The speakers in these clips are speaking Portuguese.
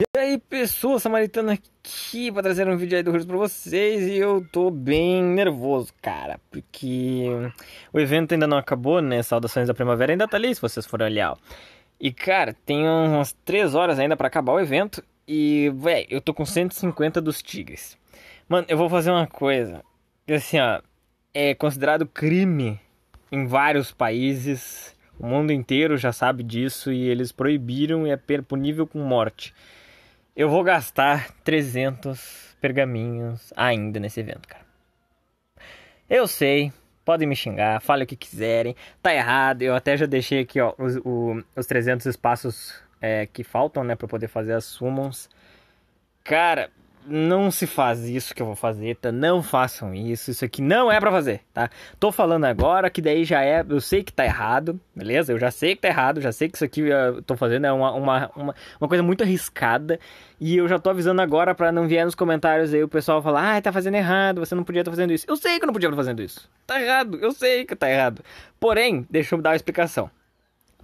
E aí pessoal, Samaritano aqui para trazer um vídeo aí do Rio para vocês e eu tô bem nervoso, cara, porque o evento ainda não acabou, né? Saudações da Primavera ainda tá ali, se vocês forem olhar. E cara, tem umas 3 horas ainda para acabar o evento e, velho, eu tô com 150 dos Tigres. Mano, eu vou fazer uma coisa. Assim, ó, é considerado crime em vários países, o mundo inteiro já sabe disso e eles proibiram e é punível com morte. Eu vou gastar 300 pergaminhos ainda nesse evento, cara. Eu sei, podem me xingar, falem o que quiserem, tá errado. Eu até já deixei aqui, ó, os, o, os 300 espaços é, que faltam, né, pra poder fazer as summons. Cara, não se faz isso que eu vou fazer, tá? Não façam isso, isso aqui não é para fazer, tá? Tô falando agora que daí já é, eu sei que tá errado, beleza? Eu já sei que tá errado, já sei que isso aqui eh, eu tô fazendo é uma, uma, uma, uma coisa muito arriscada e eu já tô avisando agora para não vier nos comentários aí o pessoal falar, ah, tá fazendo errado, você não podia estar tá fazendo isso. Eu sei que eu não podia estar tá fazendo isso, tá errado, eu sei que tá errado. Porém, deixa eu dar uma explicação.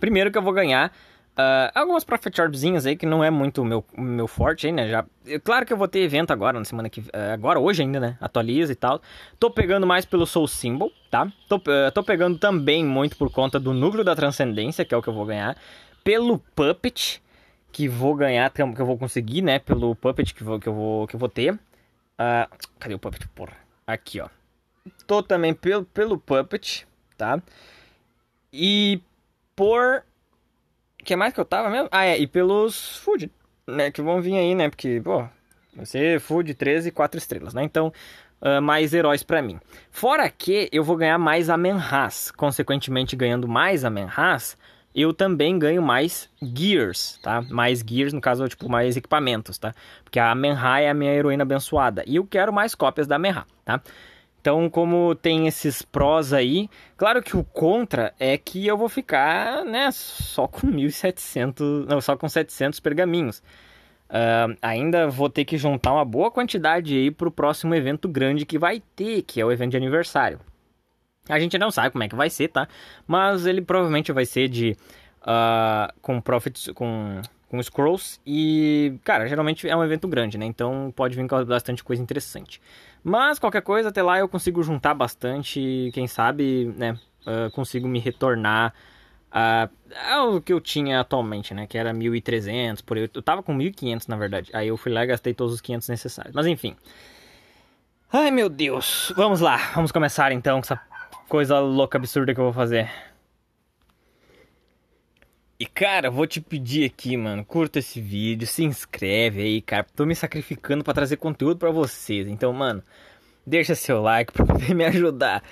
Primeiro que eu vou ganhar Uh, algumas Profit Orbzinhas aí, que não é muito o meu, meu forte aí, né? Já, claro que eu vou ter evento agora, na semana que... Uh, agora, hoje ainda, né? Atualiza e tal. Tô pegando mais pelo Soul Symbol, tá? Tô, uh, tô pegando também muito por conta do Núcleo da Transcendência, que é o que eu vou ganhar. Pelo Puppet, que vou ganhar, que eu vou conseguir, né? Pelo Puppet que, vou, que, eu, vou, que eu vou ter. Ah, cadê o Puppet, porra? Aqui, ó. Tô também pelo, pelo Puppet, tá? E por que é mais que eu tava mesmo? Ah, é, e pelos food, né, que vão vir aí, né, porque, pô, vai ser food 13 e 4 estrelas, né, então... Uh, mais heróis para mim. Fora que eu vou ganhar mais Amenhas. Consequentemente, ganhando mais Amenhas, eu também ganho mais gears, tá? Mais gears, no caso, tipo, mais equipamentos, tá? Porque a Menha é a minha heroína abençoada. E eu quero mais cópias da Menha, tá? Então, como tem esses prós aí, claro que o contra é que eu vou ficar, né, só com 1700, não, só com 700 pergaminhos. Uh, ainda vou ter que juntar uma boa quantidade aí pro próximo evento grande que vai ter, que é o evento de aniversário. A gente não sabe como é que vai ser, tá? Mas ele provavelmente vai ser de uh, com profits, com com Scrolls. E, cara, geralmente é um evento grande, né? Então pode vir com bastante coisa interessante. Mas qualquer coisa, até lá eu consigo juntar bastante. Quem sabe, né? Uh, consigo me retornar ao que eu tinha atualmente, né? Que era 1.300, por aí. Eu tava com 1.500 na verdade. Aí eu fui lá e gastei todos os 500 necessários. Mas enfim. Ai meu Deus. Vamos lá. Vamos começar então com essa coisa louca, absurda que eu vou fazer. E cara, vou te pedir aqui, mano, curta esse vídeo, se inscreve aí, cara. Tô me sacrificando para trazer conteúdo para vocês. Então, mano, deixa seu like para poder me ajudar,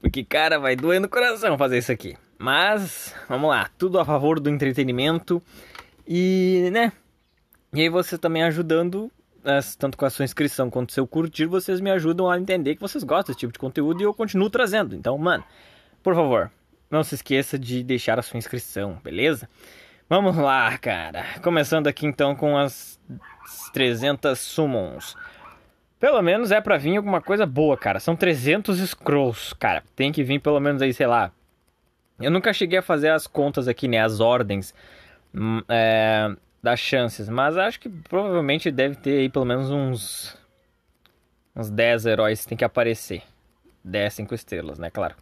porque cara, vai doer no coração fazer isso aqui. Mas, vamos lá, tudo a favor do entretenimento e, né? E aí você também ajudando tanto com a sua inscrição quanto seu curtir, vocês me ajudam a entender que vocês gostam desse tipo de conteúdo e eu continuo trazendo. Então, mano, por favor, não se esqueça de deixar a sua inscrição, beleza? Vamos lá, cara. Começando aqui então com as 300 summons. Pelo menos é pra vir alguma coisa boa, cara. São 300 scrolls, cara. Tem que vir pelo menos aí, sei lá. Eu nunca cheguei a fazer as contas aqui, né? As ordens hum, é, das chances. Mas acho que provavelmente deve ter aí pelo menos uns. Uns 10 heróis que tem que aparecer. 10, 5 estrelas, né? Claro.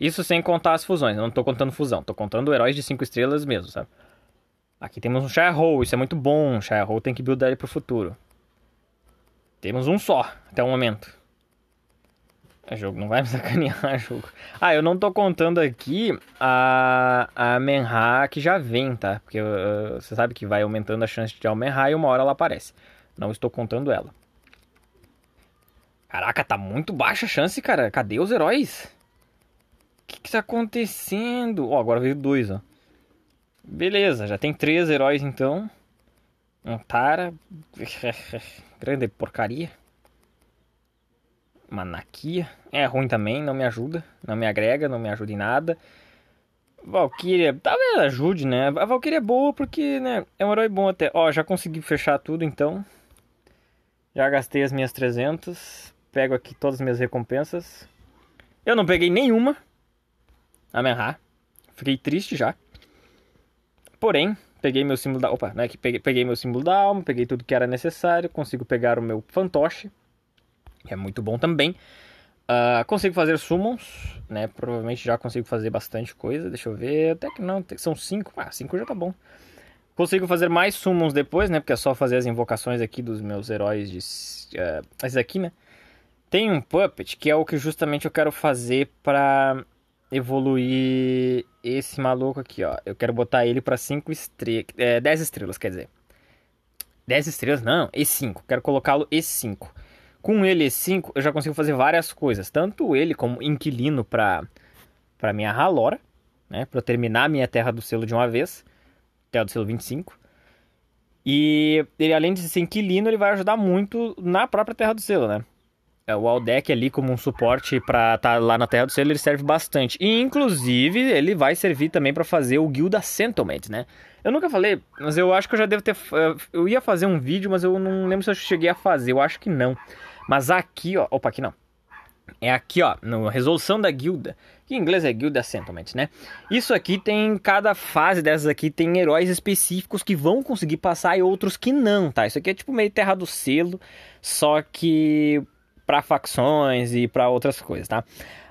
Isso sem contar as fusões, eu não tô contando fusão, tô contando heróis de 5 estrelas mesmo, sabe? Aqui temos um Shadow, isso é muito bom, Shadow tem que buildar ele pro futuro. Temos um só, até o momento. O é jogo, não vai me sacanear, jogo. Ah, eu não tô contando aqui a, a Menha que já vem, tá? Porque uh, uh você sabe que vai aumentando a chance de Almenha e uma hora ela aparece. Não estou contando ela. Caraca, tá muito baixa a chance, cara. Cadê os heróis? que que tá acontecendo? Ó, oh, agora veio dois, ó. Beleza, já tem três heróis então. Um Tara. Grande porcaria. Manaquia. É ruim também, não me ajuda. Não me agrega, não me ajuda em nada. Valkyria, talvez ajude, né? A Valkyria é boa porque, né? É um herói bom até. Ó, já consegui fechar tudo então. Já gastei as minhas 300. Pego aqui todas as minhas recompensas. Eu não peguei nenhuma amarrar. Fiquei triste já. Porém, peguei meu símbolo da. Opa, né? Que peguei, peguei meu símbolo da alma, peguei tudo que era necessário, consigo pegar o meu fantoche, que é muito bom também. Uh, consigo fazer summons, né? Provavelmente já consigo fazer bastante coisa. Deixa eu ver. Até que não, são 5. Ah, 5 já tá bom. Consigo fazer mais summons depois, né? Porque é só fazer as invocações aqui dos meus heróis de. Uh, esses aqui, né? Tem um puppet que é o que justamente eu quero fazer pra evoluir esse maluco aqui, ó. Eu quero botar ele pra 5 estrelas. É, 10 estrelas, quer dizer. 10 estrelas, não, E5. Quero colocá-lo E5. Com ele E5, eu já consigo fazer várias coisas. Tanto ele como inquilino pra, pra minha Ralora, né? Pra eu terminar minha terra do selo de uma vez. Terra do selo 25. E ele, além de ser inquilino, ele vai ajudar muito na própria terra do selo, né? É, o Aldec ali como um suporte para estar tá lá na Terra do Selo, ele serve bastante. E inclusive, ele vai servir também para fazer o Guilda Sentiment, né? Eu nunca falei, mas eu acho que eu já devo ter eh, eu ia fazer um vídeo, mas eu não lembro se eu cheguei a fazer, eu acho que não. Mas aqui, ó, opa, aqui não. É aqui, ó, na resolução da guilda. Que em inglês é Guilda Sentiments né? Isso aqui tem, cada fase dessas aqui tem heróis específicos que vão conseguir passar e outros que não, tá? Isso aqui é tipo meio terra do selo, só que para facções e para outras coisas, tá?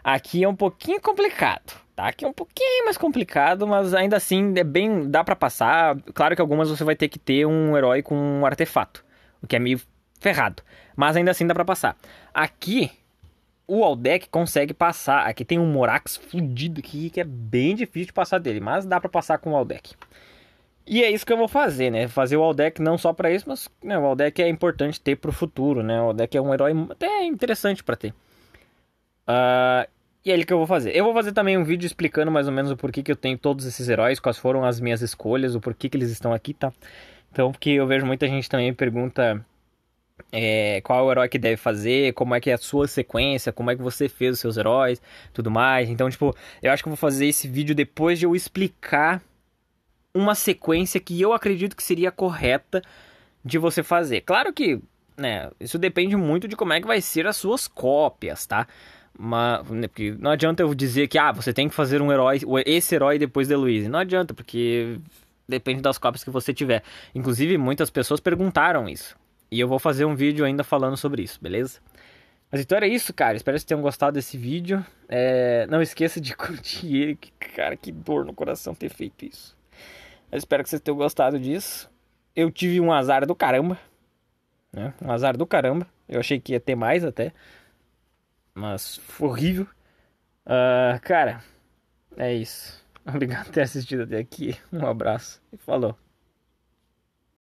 Aqui é um pouquinho complicado, tá? Aqui é um pouquinho mais complicado, mas ainda assim é bem dá para passar. Claro que algumas você vai ter que ter um herói com um artefato, o que é meio ferrado, mas ainda assim dá para passar. Aqui o Aldec consegue passar. Aqui tem um Morax fudido aqui que é bem difícil de passar dele, mas dá para passar com o Aldec. E é isso que eu vou fazer, né? Fazer o Aldec não só para isso, mas né, o Aldec é importante ter pro futuro, né? O Aldec é um herói até é interessante para ter. Uh, e é ele que eu vou fazer. Eu vou fazer também um vídeo explicando mais ou menos o porquê que eu tenho todos esses heróis, quais foram as minhas escolhas, o porquê que eles estão aqui, tá? Então, porque eu vejo muita gente também pergunta é, qual é o herói que deve fazer, como é que é a sua sequência, como é que você fez os seus heróis, tudo mais. Então, tipo, eu acho que eu vou fazer esse vídeo depois de eu explicar uma sequência que eu acredito que seria correta de você fazer. Claro que, né, isso depende muito de como é que vai ser as suas cópias, tá? Mas, né, porque não adianta eu dizer que ah, você tem que fazer um herói, esse herói depois de Luiz. Não adianta, porque depende das cópias que você tiver. Inclusive, muitas pessoas perguntaram isso. E eu vou fazer um vídeo ainda falando sobre isso, beleza? Mas então era isso, cara. Espero que vocês tenham gostado desse vídeo. É... Não esqueça de curtir ele. Cara, que dor no coração ter feito isso. Eu espero que vocês tenham gostado disso. Eu tive um azar do caramba. Né? Um azar do caramba. Eu achei que ia ter mais até. Mas foi horrível. Uh, cara, é isso. Obrigado por ter assistido até aqui. Um abraço e falou.